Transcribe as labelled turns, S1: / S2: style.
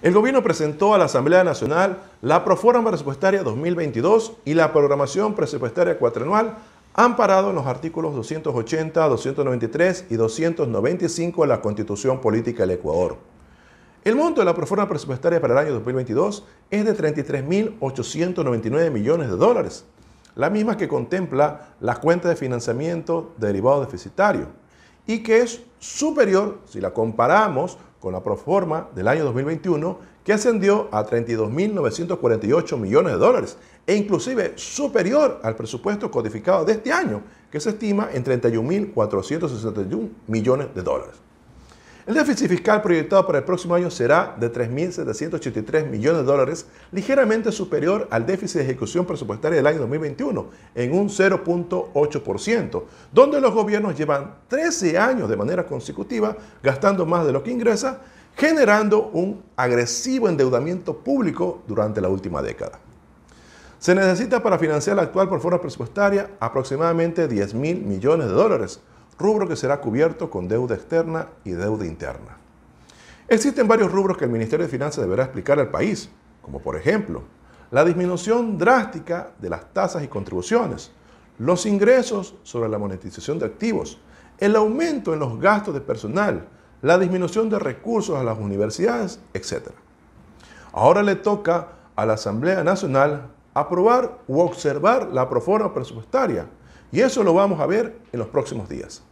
S1: El gobierno presentó a la Asamblea Nacional la Proforma Presupuestaria 2022 y la Programación Presupuestaria Cuatrianual amparado en los artículos 280, 293 y 295 de la Constitución Política del Ecuador. El monto de la Proforma Presupuestaria para el año 2022 es de 33.899 millones de dólares, la misma que contempla la cuenta de financiamiento derivado deficitario y que es superior, si la comparamos con la proforma del año 2021, que ascendió a 32.948 millones de dólares e inclusive superior al presupuesto codificado de este año, que se estima en 31.461 millones de dólares. El déficit fiscal proyectado para el próximo año será de 3.783 millones de dólares, ligeramente superior al déficit de ejecución presupuestaria del año 2021, en un 0.8%, donde los gobiernos llevan 13 años de manera consecutiva gastando más de lo que ingresa, generando un agresivo endeudamiento público durante la última década. Se necesita para financiar la actual reforma presupuestaria aproximadamente 10 mil millones de dólares, rubro que será cubierto con deuda externa y deuda interna. Existen varios rubros que el Ministerio de Finanzas deberá explicar al país, como por ejemplo la disminución drástica de las tasas y contribuciones, los ingresos sobre la monetización de activos, el aumento en los gastos de personal, la disminución de recursos a las universidades, etc. Ahora le toca a la Asamblea Nacional aprobar u observar la proforma presupuestaria y eso lo vamos a ver en los próximos días.